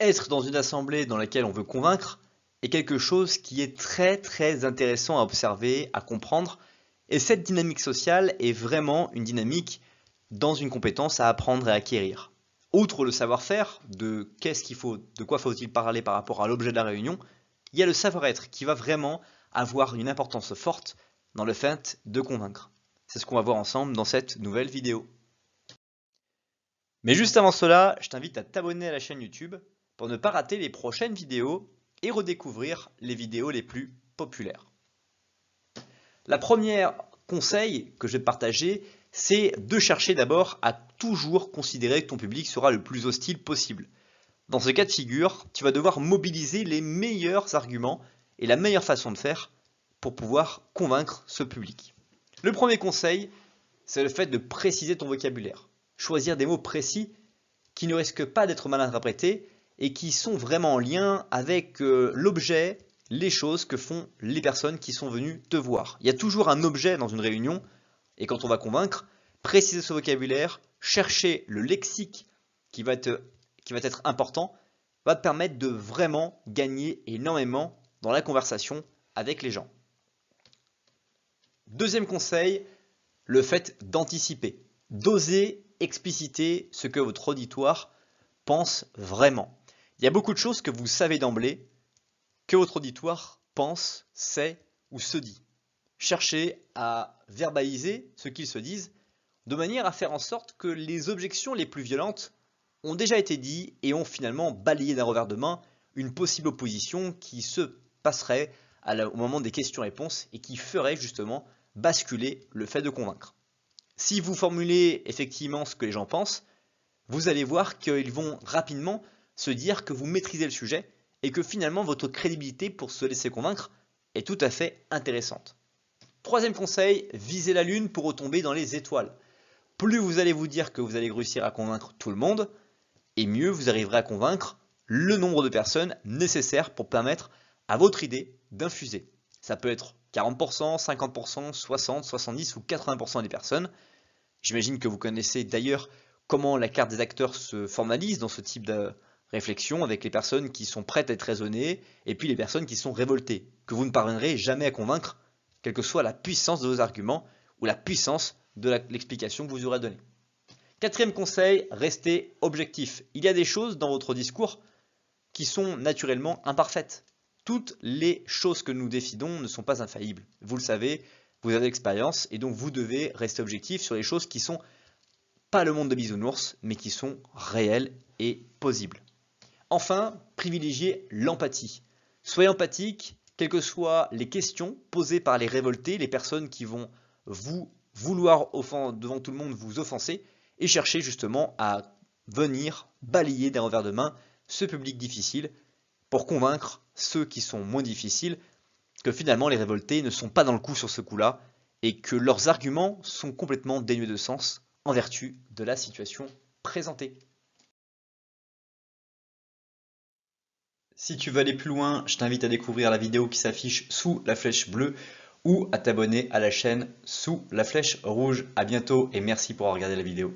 être dans une assemblée dans laquelle on veut convaincre est quelque chose qui est très très intéressant à observer, à comprendre. Et cette dynamique sociale est vraiment une dynamique dans une compétence à apprendre et à acquérir. Outre le savoir-faire, de qu'est-ce qu'il faut, de quoi faut-il parler par rapport à l'objet de la réunion, il y a le savoir-être qui va vraiment avoir une importance forte dans le fait de convaincre. C'est ce qu'on va voir ensemble dans cette nouvelle vidéo. Mais juste avant cela, je t'invite à t'abonner à la chaîne YouTube pour ne pas rater les prochaines vidéos et redécouvrir les vidéos les plus populaires. La première conseil que je vais partager, c'est de chercher d'abord à toujours considérer que ton public sera le plus hostile possible. Dans ce cas de figure, tu vas devoir mobiliser les meilleurs arguments et la meilleure façon de faire pour pouvoir convaincre ce public. Le premier conseil, c'est le fait de préciser ton vocabulaire. Choisir des mots précis qui ne risquent pas d'être mal interprétés et qui sont vraiment en lien avec euh, l'objet, les choses que font les personnes qui sont venues te voir. Il y a toujours un objet dans une réunion, et quand on va convaincre, préciser ce vocabulaire, chercher le lexique qui va, qui va être important, va te permettre de vraiment gagner énormément dans la conversation avec les gens. Deuxième conseil, le fait d'anticiper, d'oser expliciter ce que votre auditoire pense vraiment. Il y a beaucoup de choses que vous savez d'emblée, que votre auditoire pense, sait ou se dit. Cherchez à verbaliser ce qu'ils se disent de manière à faire en sorte que les objections les plus violentes ont déjà été dites et ont finalement balayé d'un revers de main une possible opposition qui se passerait au moment des questions-réponses et qui ferait justement basculer le fait de convaincre. Si vous formulez effectivement ce que les gens pensent, vous allez voir qu'ils vont rapidement se dire que vous maîtrisez le sujet et que finalement votre crédibilité pour se laisser convaincre est tout à fait intéressante. Troisième conseil, visez la lune pour retomber dans les étoiles. Plus vous allez vous dire que vous allez réussir à convaincre tout le monde, et mieux vous arriverez à convaincre le nombre de personnes nécessaires pour permettre à votre idée d'infuser. Ça peut être 40%, 50%, 60, 70 ou 80% des personnes. J'imagine que vous connaissez d'ailleurs comment la carte des acteurs se formalise dans ce type de, réflexion avec les personnes qui sont prêtes à être raisonnées et puis les personnes qui sont révoltées, que vous ne parviendrez jamais à convaincre, quelle que soit la puissance de vos arguments ou la puissance de l'explication que vous aurez donnée. Quatrième conseil, restez objectif. Il y a des choses dans votre discours qui sont naturellement imparfaites. Toutes les choses que nous décidons ne sont pas infaillibles. Vous le savez, vous avez l'expérience et donc vous devez rester objectif sur les choses qui sont pas le monde de bisounours, mais qui sont réelles et possibles. Enfin, privilégiez l'empathie. Soyez empathique, quelles que soient les questions posées par les révoltés, les personnes qui vont vous vouloir devant tout le monde vous offenser, et cherchez justement à venir balayer d'un revers de main ce public difficile pour convaincre ceux qui sont moins difficiles que finalement les révoltés ne sont pas dans le coup sur ce coup-là et que leurs arguments sont complètement dénués de sens en vertu de la situation présentée. Si tu veux aller plus loin, je t'invite à découvrir la vidéo qui s'affiche sous la flèche bleue ou à t'abonner à la chaîne sous la flèche rouge. A bientôt et merci pour avoir regardé la vidéo.